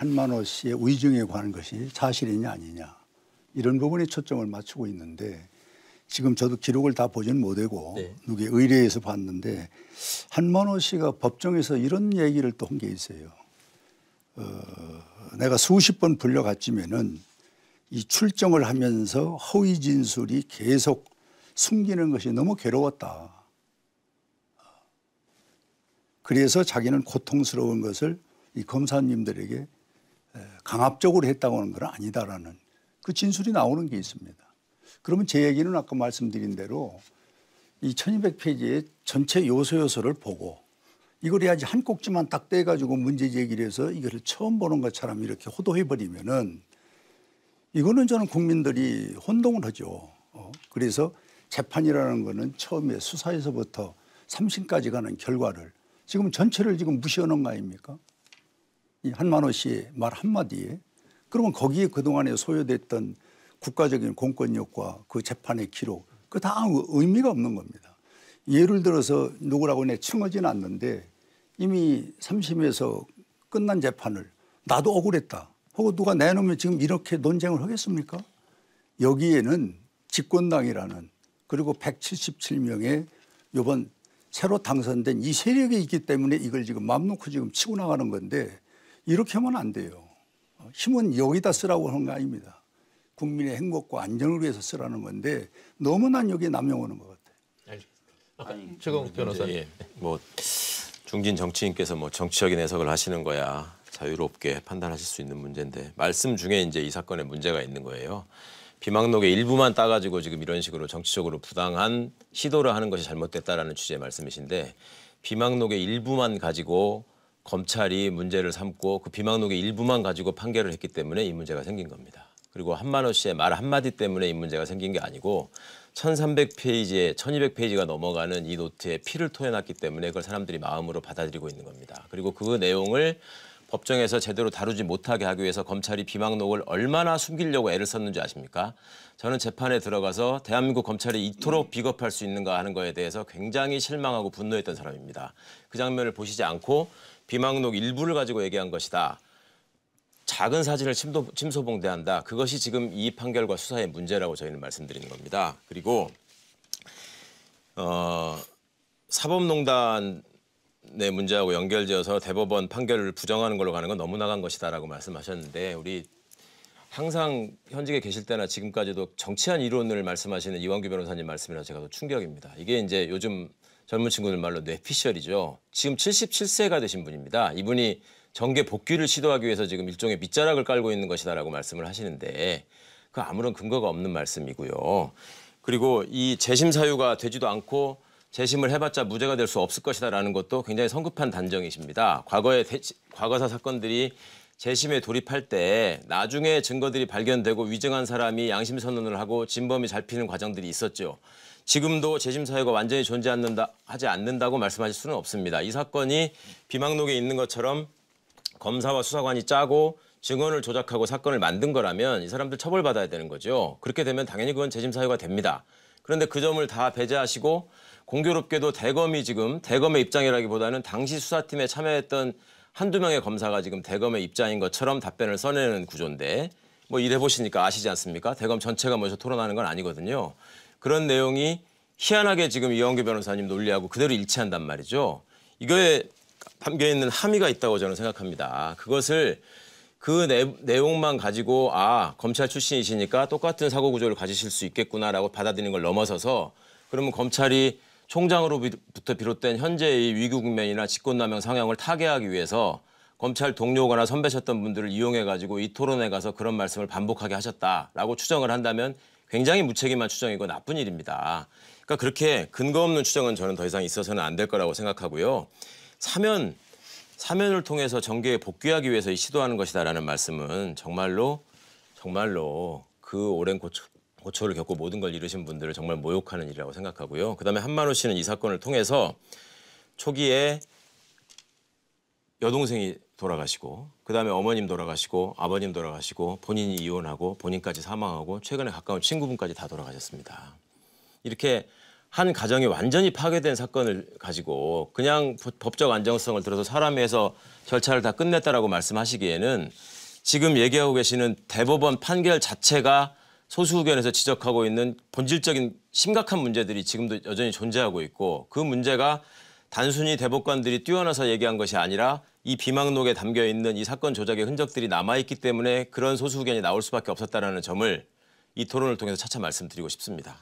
한만호 씨의 의중에 관한 것이 사실이냐 아니냐 이런 부분에 초점을 맞추고 있는데 지금 저도 기록을 다 보지는 못하고 네. 누구의 의뢰에서 봤는데 한만호 씨가 법정에서 이런 얘기를 또 한 게 있어요. 어, 내가 수십 번 불려갔지면은 이 출정을 하면서 허위 진술이 계속 숨기는 것이 너무 괴로웠다. 그래서 자기는 고통스러운 것을 이 검사님들에게 강압적으로 했다고 하는 건 아니다라는 그 진술이 나오는 게 있습니다. 그러면 제 얘기는 아까 말씀드린 대로 이 1200페이지의 전체 요소 요소를 보고 이걸 해야지 한 꼭지만 딱 떼가지고 문제 제기를 해서 이거를 처음 보는 것처럼 이렇게 호도해버리면은 이거는 저는 국민들이 혼동을 하죠. 어? 그래서 재판이라는 거는 처음에 수사에서부터 삼심까지 가는 결과를 지금 전체를 지금 무시하는 거 아닙니까? 이 한만호 씨의 말 한마디에 그러면 거기에 그동안에 소요됐던 국가적인 공권력과 그 재판의 기록 그 다 의미가 없는 겁니다. 예를 들어서 누구라고 내칭하진 않는데 이미 3심에서 끝난 재판을 나도 억울했다 하고 누가 내놓으면 지금 이렇게 논쟁을 하겠습니까? 여기에는 집권당이라는 그리고 177명의 요번 새로 당선된 이 세력이 있기 때문에 이걸 지금 맘 놓고 지금 치고 나가는 건데 이렇게 하면 안 돼요. 어, 힘은 여기다 쓰라고 하는 거 아닙니다. 국민의 행복과 안전을 위해서 쓰라는 건데 너무나 여기 남용하는 것 같아요. 알니 아, 최강 변호사. 예. 뭐 중진 정치인께서 뭐 정치적인 해석을 하시는 거야 자유롭게 판단하실 수 있는 문제인데 말씀 중에 이제 이 사건에 문제가 있는 거예요. 비망록의 일부만 따가지고 지금 이런 식으로 정치적으로 부당한 시도를 하는 것이 잘못됐다라는 취지의 말씀이신데 비망록의 일부만 가지고 검찰이 문제를 삼고 그 비망록의 일부만 가지고 판결을 했기 때문에 이 문제가 생긴 겁니다. 그리고 한만호 씨의 말 한마디 때문에 이 문제가 생긴 게 아니고 1300페이지에 1200페이지가 넘어가는 이 노트에 피를 토해놨기 때문에 그걸 사람들이 마음으로 받아들이고 있는 겁니다. 그리고 그 내용을 법정에서 제대로 다루지 못하게 하기 위해서 검찰이 비망록을 얼마나 숨기려고 애를 썼는지 아십니까? 저는 재판에 들어가서 대한민국 검찰이 이토록 비겁할 수 있는가 하는 거에 대해서 굉장히 실망하고 분노했던 사람입니다. 그 장면을 보시지 않고 비망록 일부를 가지고 얘기한 것이다. 작은 사진을 침도, 침소봉대한다. 그것이 지금 이 판결과 수사의 문제라고 저희는 말씀드리는 겁니다. 그리고 어, 사법농단 의 문제하고 연결되어서 대법원 판결을 부정하는 걸로 가는 건 너무 나간 것이다라고 말씀하셨는데 우리 항상 현직에 계실 때나 지금까지도 정치한 이론을 말씀하시는 이완규 변호사님 말씀이라 제가 더 충격입니다. 이게 이제 요즘 젊은 친구들 말로 뇌피셜이죠. 지금 77세가 되신 분입니다. 이분이 정계 복귀를 시도하기 위해서 지금 일종의 밑자락을 깔고 있는 것이다라고 말씀을 하시는데 그 아무런 근거가 없는 말씀이고요. 그리고 이 재심 사유가 되지도 않고 재심을 해봤자 무죄가 될 수 없을 것이다라는 것도 굉장히 성급한 단정이십니다. 과거의 과거사 사건들이 재심에 돌입할 때 나중에 증거들이 발견되고 위증한 사람이 양심 선언을 하고 진범이 잡히는 과정들이 있었죠. 지금도 재심 사유가 완전히 존재한다 하지 않는다고 말씀하실 수는 없습니다. 이 사건이 비망록에 있는 것처럼 검사와 수사관이 짜고 증언을 조작하고 사건을 만든 거라면 이 사람들 처벌받아야 되는 거죠. 그렇게 되면 당연히 그건 재심 사유가 됩니다. 그런데 그 점을 다 배제하시고 공교롭게도 대검이 지금 대검의 입장이라기보다는 당시 수사팀에 참여했던 한두 명의 검사가 지금 대검의 입장인 것처럼 답변을 써내는 구조인데 뭐 일해보시니까 아시지 않습니까? 대검 전체가 먼저 토론하는 건 아니거든요. 그런 내용이 희한하게 지금 이영규 변호사님 논리하고 그대로 일치한단 말이죠. 이거에 담겨있는 함의가 있다고 저는 생각합니다. 그것을 그 내, 내용만 가지고 아 검찰 출신이시니까 똑같은 사고 구조를 가지실 수 있겠구나라고 받아들이는 걸 넘어서서 그러면 검찰이 총장으로부터 비롯된 현재의 위기국면이나 직권남용 상황을 타개하기 위해서 검찰 동료거나 선배셨던 분들을 이용해 가지고 이 토론에 가서 그런 말씀을 반복하게 하셨다라고 추정을 한다면 굉장히 무책임한 추정이고 나쁜 일입니다. 그러니까 그렇게 근거 없는 추정은 저는 더 이상 있어서는 안 될 거라고 생각하고요. 사면 사면을 통해서 정계에 복귀하기 위해서 시도하는 것이다라는 말씀은 정말로 정말로 그 오랜 고충, 고초를 겪고 모든 걸 잃으신 분들을 정말 모욕하는 일이라고 생각하고요. 그다음에 한만호 씨는 이 사건을 통해서 초기에 여동생이 돌아가시고 그다음에 어머님 돌아가시고 아버님 돌아가시고 본인이 이혼하고 본인까지 사망하고 최근에 가까운 친구분까지 다 돌아가셨습니다. 이렇게 한 가정이 완전히 파괴된 사건을 가지고 그냥 법적 안정성을 들어서 사람에서 절차를 다 끝냈다라고 말씀하시기에는 지금 얘기하고 계시는 대법원 판결 자체가 소수 의견에서 지적하고 있는 본질적인 심각한 문제들이 지금도 여전히 존재하고 있고 그 문제가 단순히 대법관들이 뛰어나서 얘기한 것이 아니라 이 비망록에 담겨 있는 이 사건 조작의 흔적들이 남아 있기 때문에 그런 소수 의견이 나올 수밖에 없었다라는 점을 이 토론을 통해서 차차 말씀드리고 싶습니다.